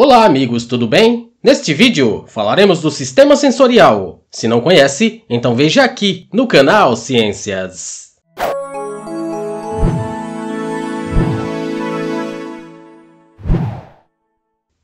Olá amigos, tudo bem? Neste vídeo falaremos do sistema sensorial. Se não conhece, então veja aqui no canal Ciências.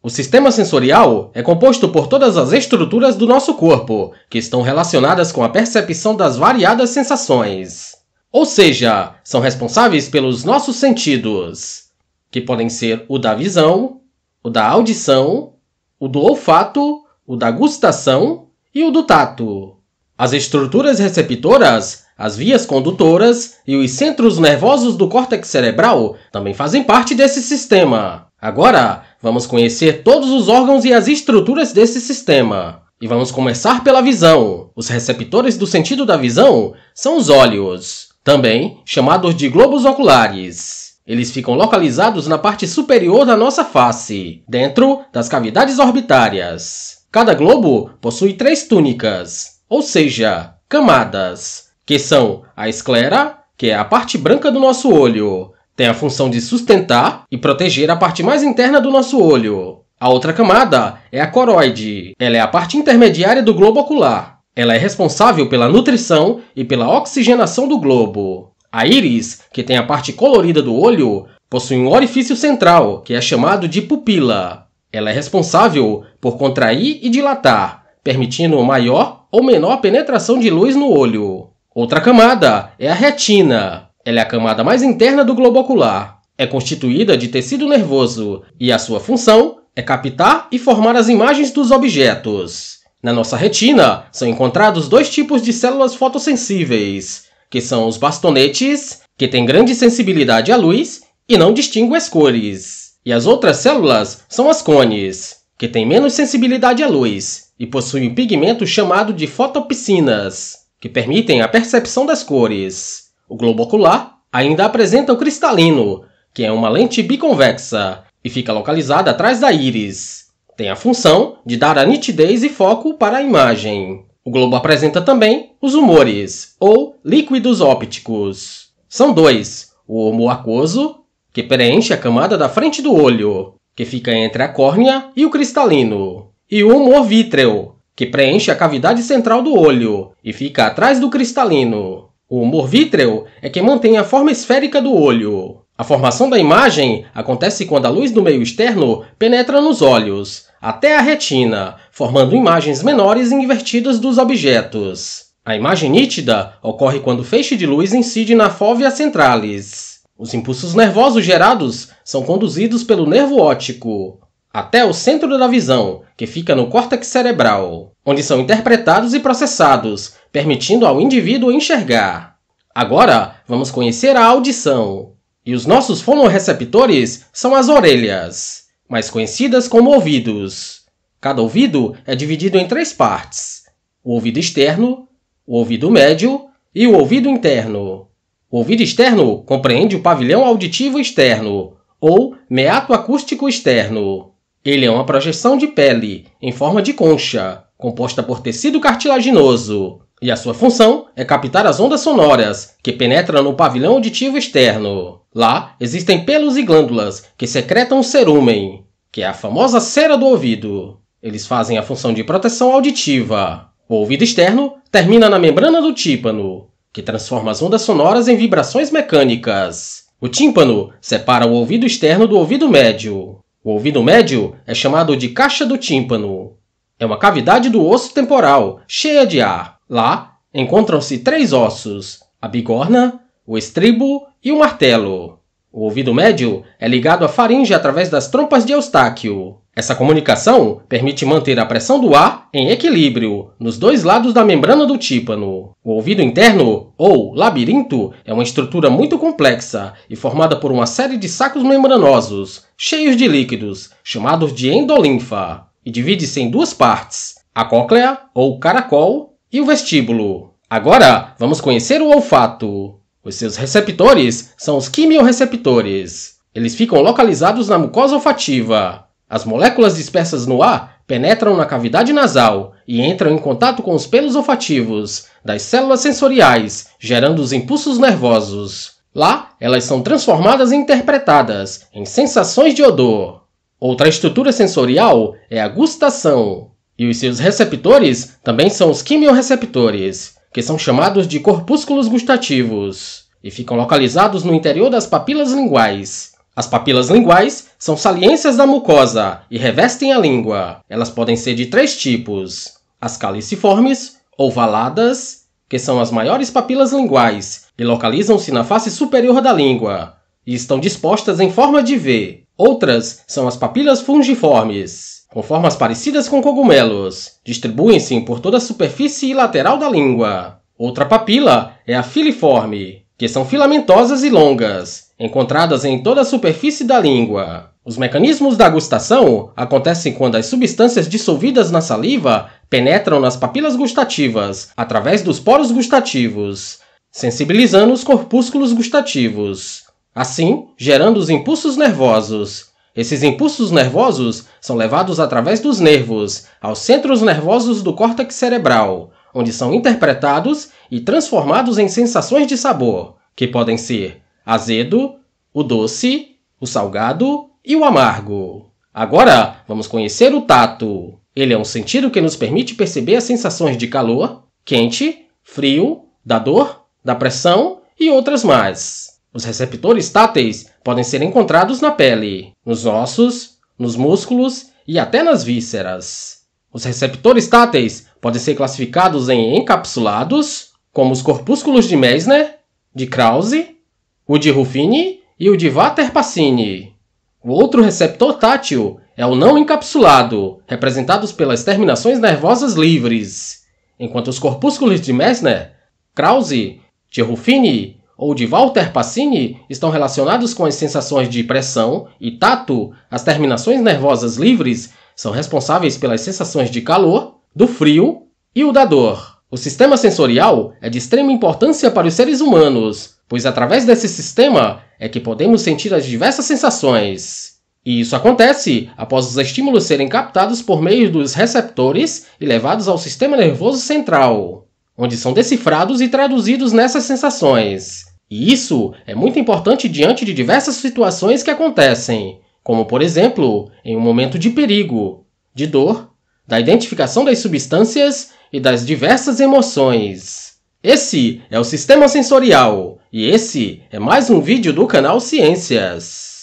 O sistema sensorial é composto por todas as estruturas do nosso corpo, que estão relacionadas com a percepção das variadas sensações. Ou seja, são responsáveis pelos nossos sentidos, que podem ser o da visão, o da audição, o do olfato, o da gustação e o do tato. As estruturas receptoras, as vias condutoras e os centros nervosos do córtex cerebral também fazem parte desse sistema. Agora, vamos conhecer todos os órgãos e as estruturas desse sistema. E vamos começar pela visão. Os receptores do sentido da visão são os olhos, também chamados de globos oculares. Eles ficam localizados na parte superior da nossa face, dentro das cavidades orbitárias. Cada globo possui três túnicas, ou seja, camadas, que são a esclera, que é a parte branca do nosso olho, tem a função de sustentar e proteger a parte mais interna do nosso olho. A outra camada é a coroide. Ela é a parte intermediária do globo ocular. Ela é responsável pela nutrição e pela oxigenação do globo. A íris, que tem a parte colorida do olho, possui um orifício central, que é chamado de pupila. Ela é responsável por contrair e dilatar, permitindo maior ou menor penetração de luz no olho. Outra camada é a retina. Ela é a camada mais interna do globo ocular. É constituída de tecido nervoso e a sua função é captar e formar as imagens dos objetos. Na nossa retina são encontrados dois tipos de células fotossensíveis, que são os bastonetes, que têm grande sensibilidade à luz e não distinguem as cores. E as outras células são as cones, que têm menos sensibilidade à luz e possuem um pigmento chamado de fotopsinas, que permitem a percepção das cores. O globo ocular ainda apresenta o cristalino, que é uma lente biconvexa e fica localizada atrás da íris. Tem a função de dar a nitidez e foco para a imagem. O Globo apresenta também os humores, ou líquidos ópticos. São dois: o humor aquoso, que preenche a camada da frente do olho, que fica entre a córnea e o cristalino, e o humor vítreo, que preenche a cavidade central do olho e fica atrás do cristalino. O humor vítreo é que mantém a forma esférica do olho. A formação da imagem acontece quando a luz do meio externo penetra nos olhos, até a retina, formando imagens menores e invertidas dos objetos. A imagem nítida ocorre quando o feixe de luz incide na fóvea centralis. Os impulsos nervosos gerados são conduzidos pelo nervo óptico até o centro da visão, que fica no córtex cerebral, onde são interpretados e processados, permitindo ao indivíduo enxergar. Agora, vamos conhecer a audição. E os nossos fonoreceptores são as orelhas mais conhecidas como ouvidos. Cada ouvido é dividido em três partes: o ouvido externo, o ouvido médio e o ouvido interno. O ouvido externo compreende o pavilhão auditivo externo, ou meato acústico externo. Ele é uma projeção de pele, em forma de concha, composta por tecido cartilaginoso, e a sua função é captar as ondas sonoras que penetram no pavilhão auditivo externo. Lá existem pelos e glândulas que secretam o cerúmen, que é a famosa cera do ouvido. Eles fazem a função de proteção auditiva. O ouvido externo termina na membrana do tímpano, que transforma as ondas sonoras em vibrações mecânicas. O tímpano separa o ouvido externo do ouvido médio. O ouvido médio é chamado de caixa do tímpano. É uma cavidade do osso temporal, cheia de ar. Lá encontram-se três ossos: a bigorna, o estribo e o martelo. O ouvido médio é ligado à faringe através das trompas de Eustáquio. Essa comunicação permite manter a pressão do ar em equilíbrio nos dois lados da membrana do tímpano. O ouvido interno, ou labirinto, é uma estrutura muito complexa e formada por uma série de sacos membranosos, cheios de líquidos, chamados de endolinfa, e divide-se em duas partes, a cóclea, ou caracol, e o vestíbulo. Agora, vamos conhecer o olfato. Os seus receptores são os quimiorreceptores. Eles ficam localizados na mucosa olfativa. As moléculas dispersas no ar penetram na cavidade nasal e entram em contato com os pelos olfativos das células sensoriais, gerando os impulsos nervosos. Lá, elas são transformadas e interpretadas em sensações de odor. Outra estrutura sensorial é a gustação, e os seus receptores também são os quimiorreceptores que são chamados de corpúsculos gustativos e ficam localizados no interior das papilas linguais. As papilas linguais são saliências da mucosa e revestem a língua. Elas podem ser de três tipos: as caliciformes, ovaladas, que são as maiores papilas linguais e localizam-se na face superior da língua e estão dispostas em forma de V. Outras são as papilas fungiformes com formas parecidas com cogumelos. Distribuem-se por toda a superfície e lateral da língua. Outra papila é a filiforme, que são filamentosas e longas, encontradas em toda a superfície da língua. Os mecanismos da gustação acontecem quando as substâncias dissolvidas na saliva penetram nas papilas gustativas através dos poros gustativos, sensibilizando os corpúsculos gustativos, assim gerando os impulsos nervosos esses impulsos nervosos são levados através dos nervos aos centros nervosos do córtex cerebral, onde são interpretados e transformados em sensações de sabor, que podem ser azedo, o doce, o salgado e o amargo. Agora, vamos conhecer o tato. Ele é um sentido que nos permite perceber as sensações de calor, quente, frio, da dor, da pressão e outras mais. Os receptores táteis podem ser encontrados na pele, nos ossos, nos músculos e até nas vísceras. Os receptores táteis podem ser classificados em encapsulados, como os corpúsculos de Meissner, de Krause, o de Ruffini e o de Vater-Passini. O outro receptor tátil é o não encapsulado, representados pelas terminações nervosas livres, enquanto os corpúsculos de Messner, Krause, de Ruffini ou de Walter Passini estão relacionados com as sensações de pressão e tato, as terminações nervosas livres são responsáveis pelas sensações de calor, do frio e o da dor. O sistema sensorial é de extrema importância para os seres humanos, pois através desse sistema é que podemos sentir as diversas sensações. E isso acontece após os estímulos serem captados por meio dos receptores e levados ao sistema nervoso central onde são decifrados e traduzidos nessas sensações. E isso é muito importante diante de diversas situações que acontecem, como por exemplo, em um momento de perigo, de dor, da identificação das substâncias e das diversas emoções. Esse é o sistema sensorial e esse é mais um vídeo do canal Ciências.